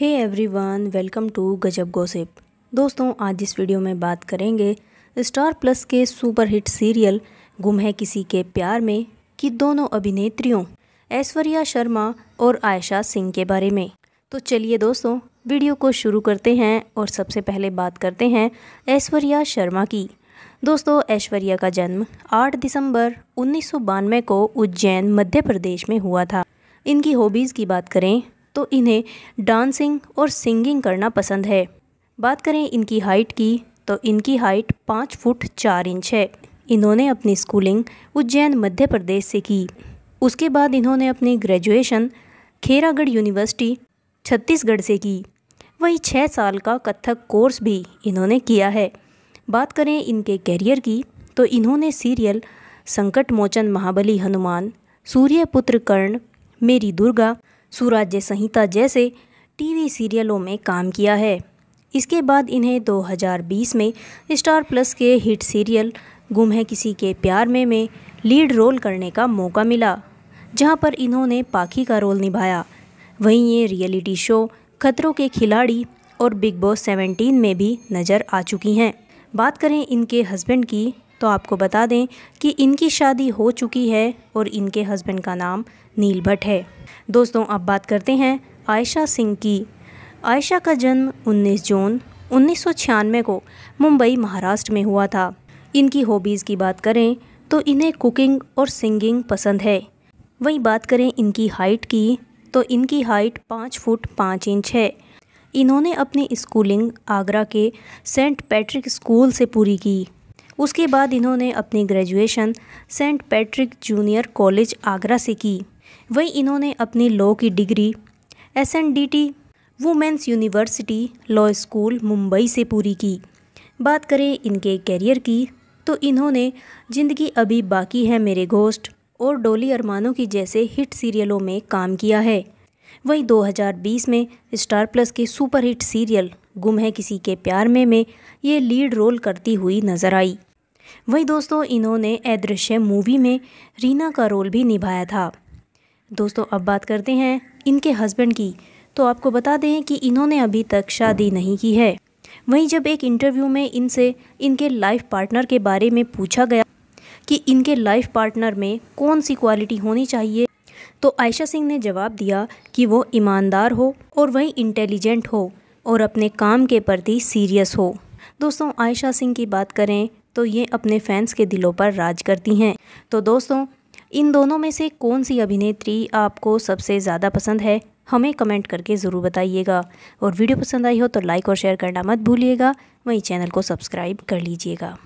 hey everyone welcome to Gajab gossip दोस्तों आज इस वीडियो में बात करेंगे स्टार प्लस के सुपरहिट सीरियल गुम है किसी के प्यार में कि दोनों अभिनेत्रियों ऐश्वर्या शर्मा और आयशा सिंह के बारे में तो चलिए दोस्तों वीडियो को शुरू करते हैं और सबसे पहले बात करते हैं ऐश्वर्या शर्मा की दोस्तों ऐश्वर्या का जन्म 8 दिसंबर उन्नीस को उज्जैन मध्य प्रदेश में हुआ था इनकी हॉबीज़ की बात करें तो इन्हें डांसिंग और सिंगिंग करना पसंद है बात करें इनकी हाइट की तो इनकी हाइट पाँच फुट चार इंच है इन्होंने अपनी स्कूलिंग उज्जैन मध्य प्रदेश से की उसके बाद इन्होंने अपनी ग्रेजुएशन खेरागढ़ यूनिवर्सिटी छत्तीसगढ़ से की वहीं छः साल का कथक कोर्स भी इन्होंने किया है बात करें इनके कैरियर की तो इन्होंने सीरियल संकट मोचन महाबली हनुमान सूर्य पुत्र कर्ण मेरी दुर्गा सूराज्य संहिता जैसे टीवी सीरियलों में काम किया है इसके बाद इन्हें 2020 में स्टार प्लस के हिट सीरियल गुम है किसी के प्यार में में लीड रोल करने का मौका मिला जहां पर इन्होंने पाखी का रोल निभाया वहीं ये रियलिटी शो खतरों के खिलाड़ी और बिग बॉस 17 में भी नज़र आ चुकी हैं बात करें इनके हस्बैंड की तो आपको बता दें कि इनकी शादी हो चुकी है और इनके हस्बैंड का नाम नील भट्ट है दोस्तों अब बात करते हैं आयशा सिंह की आयशा का जन्म 19 जून उन्नीस को मुंबई महाराष्ट्र में हुआ था इनकी हॉबीज़ की बात करें तो इन्हें कुकिंग और सिंगिंग पसंद है वहीं बात करें इनकी हाइट की तो इनकी हाइट पाँच फुट पाँच इंच है इन्होंने अपनी स्कूलिंग आगरा के सेंट पैट्रिक स्कूल से पूरी की उसके बाद इन्होंने अपनी graduation Saint Patrick junior college Agra से की वहीं इन्होंने अपनी लॉ की degree S N D T women's university law school Mumbai से पूरी की बात करें इनके कैरियर की तो इन्होंने ज़िंदगी अभी बाकी है मेरे घोष्ट और डोली अरमानों की जैसे हिट सीरियलों में काम किया है वहीं 2020 में स्टार प्लस के सुपरहिट सीरियल गुम है किसी के प्यार में में ये लीड रोल करती हुई नज़र आई वहीं दोस्तों इन्होंने अदृश्य मूवी में रीना का रोल भी निभाया था दोस्तों अब बात करते हैं इनके हस्बैंड की तो आपको बता दें कि इन्होंने अभी तक शादी नहीं की है वहीं जब एक इंटरव्यू में इनसे इनके लाइफ पार्टनर के बारे में पूछा गया कि इनके लाइफ पार्टनर में कौन सी क्वालिटी होनी चाहिए तो आयशा सिंह ने जवाब दिया कि वो ईमानदार हो और वहीं इंटेलिजेंट हो और अपने काम के प्रति सीरियस हो दोस्तों आयशा सिंह की बात करें तो ये अपने फैंस के दिलों पर राज करती हैं तो दोस्तों इन दोनों में से कौन सी अभिनेत्री आपको सबसे ज़्यादा पसंद है हमें कमेंट करके ज़रूर बताइएगा और वीडियो पसंद आई हो तो लाइक और शेयर करना मत भूलिएगा वहीं चैनल को सब्सक्राइब कर लीजिएगा